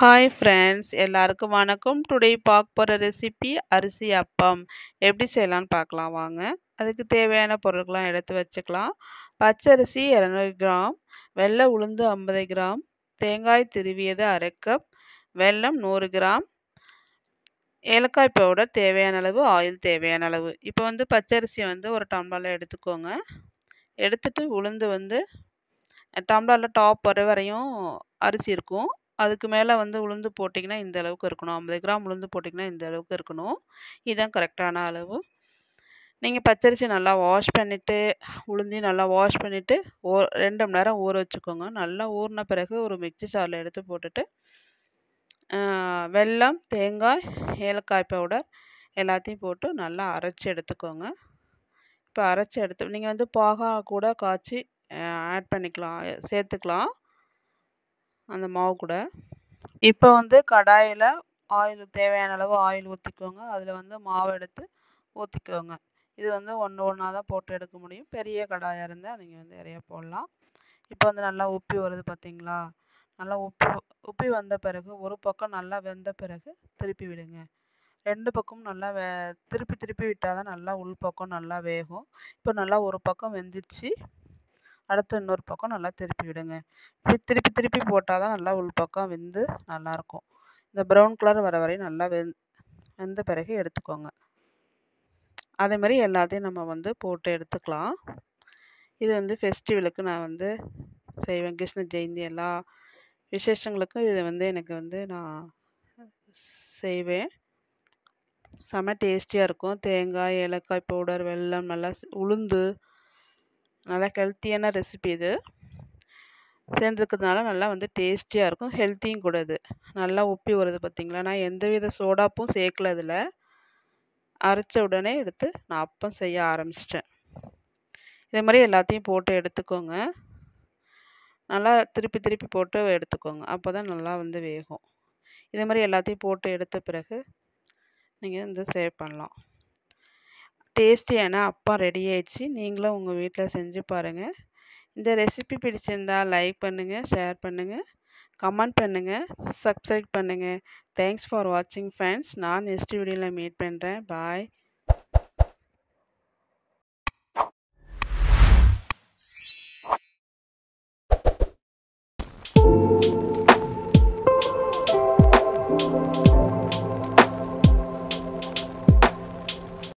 hi friends எல்லாருக்கும் வணக்கம் today பார்க்க போகிற ரெசிபி அரிசி அப்பம் எப்படி செய்யலான்னு பார்க்கலாம் வாங்க அதுக்கு தேவையான பொருட்கள்லாம் எடுத்து வச்சுக்கலாம் பச்சரிசி இரநூறு கிராம் வெள்ளை உளுந்து ஐம்பது கிராம் தேங்காய் திருவியது அரை கப் வெல்லம் நூறு கிராம் ஏலக்காய் பவுடர் தேவையான அளவு ஆயில் தேவையான அளவு இப்போ வந்து பச்சரிசி வந்து ஒரு டம்ளரில் எடுத்துக்கோங்க எடுத்துட்டு உளுந்து வந்து டம்ளரில் டாப் வர வரையும் அரிசி இருக்கும் அதுக்கு மேலே வந்து உளுந்து போட்டிங்கன்னா இந்த அளவுக்கு இருக்கணும் ஐம்பது கிராம் உளுந்து போட்டிங்கன்னா இந்த அளவுக்கு இருக்கணும் இதுதான் கரெக்டான அளவு நீங்கள் பச்சரிசி நல்லா வாஷ் பண்ணிவிட்டு உளுந்தி நல்லா வாஷ் பண்ணிவிட்டு ஓ ரெண்டு மணி நேரம் ஊற வச்சுக்கோங்க நல்லா ஊறின பிறகு ஒரு மிக்சி சாரில் எடுத்து போட்டுட்டு வெல்லம் தேங்காய் ஏலக்காய் பவுடர் எல்லாத்தையும் போட்டு நல்லா அரைச்சி எடுத்துக்கோங்க இப்போ அரைச்சி எடுத்து நீங்கள் வந்து பாகா கூட காய்ச்சி ஆட் பண்ணிக்கலாம் சேர்த்துக்கலாம் அந்த மாவு கூட இப்போ வந்து கடாயில் ஆயில் தேவையான அளவு ஆயில் ஊற்றிக்கோங்க அதில் வந்து மாவை எடுத்து ஊற்றிக்கோங்க இது வந்து ஒன்று ஒன்றா தான் போட்டு எடுக்க முடியும் பெரிய கடாயாக இருந்தால் நீங்கள் வந்து நிறைய போடலாம் இப்போ வந்து நல்லா உப்பி வருது பார்த்தீங்களா நல்லா உப்பு உப்பி வந்த பிறகு ஒரு பக்கம் நல்லா வெந்த பிறகு திருப்பி விடுங்க ரெண்டு பக்கமும் நல்லா வே திருப்பி திருப்பி விட்டால் தான் நல்லா உள் பக்கம் நல்லா வேகும் இப்போ நல்லா ஒரு பக்கம் வெந்துடுச்சு அடுத்து இன்னொரு பக்கம் நல்லா திருப்பி விடுங்க இப்படி திருப்பி திருப்பி போட்டால் தான் நல்லா உள் பக்கம் வெந்து நல்லாயிருக்கும் இந்த ப்ரௌன் கலர் வர வரையும் நல்லா வெந் வெந்த பிறகு எடுத்துக்கோங்க அதே மாதிரி எல்லாத்தையும் நம்ம வந்து போட்டு எடுத்துக்கலாம் இது வந்து ஃபெஸ்டிவலுக்கு நான் வந்து செய்வேன் கிருஷ்ண ஜெயந்தி எல்லா விசேஷங்களுக்கும் இதை வந்து எனக்கு வந்து நான் செய்வேன் செம்ம டேஸ்டியாக இருக்கும் தேங்காய் ஏலக்காய் பவுடர் வெல்லம் நல்லா உளுந்து நல்லா ஹெல்த்தியான ரெசிபி இது சேர்ந்துருக்கிறதுனால நல்லா வந்து டேஸ்டியாக இருக்கும் ஹெல்த்தியும் கூட இது நல்லா உப்பி வருது பார்த்திங்களா நான் எந்தவித சோடாப்பும் சேர்க்கல அதில் அரைச்ச உடனே எடுத்து நான் அப்பம் செய்ய ஆரம்பிச்சிட்டேன் இதே மாதிரி எல்லாத்தையும் போட்டு எடுத்துக்கோங்க நல்லா திருப்பி திருப்பி போட்டு எடுத்துக்கோங்க அப்போ தான் நல்லா வந்து வேகும் இதே மாதிரி எல்லாத்தையும் போட்டு எடுத்த பிறகு நீங்கள் வந்து சேவ் பண்ணலாம் டேஸ்டியான அப்பா ரெடி ஆயிடுச்சு நீங்களும் உங்கள் வீட்டில் செஞ்சு பாருங்கள் இந்த ரெசிபி பிடிச்சிருந்தா லைக் பண்ணுங்கள் ஷேர் பண்ணுங்கள் கமெண்ட் பண்ணுங்கள் சப்ஸ்கிரைப் பண்ணுங்கள் தேங்க்ஸ் ஃபார் வாட்சிங் ஃபேன்ஸ் நான் நெக்ஸ்ட் வீடியோவில் மீட் பண்ணுறேன் பாய்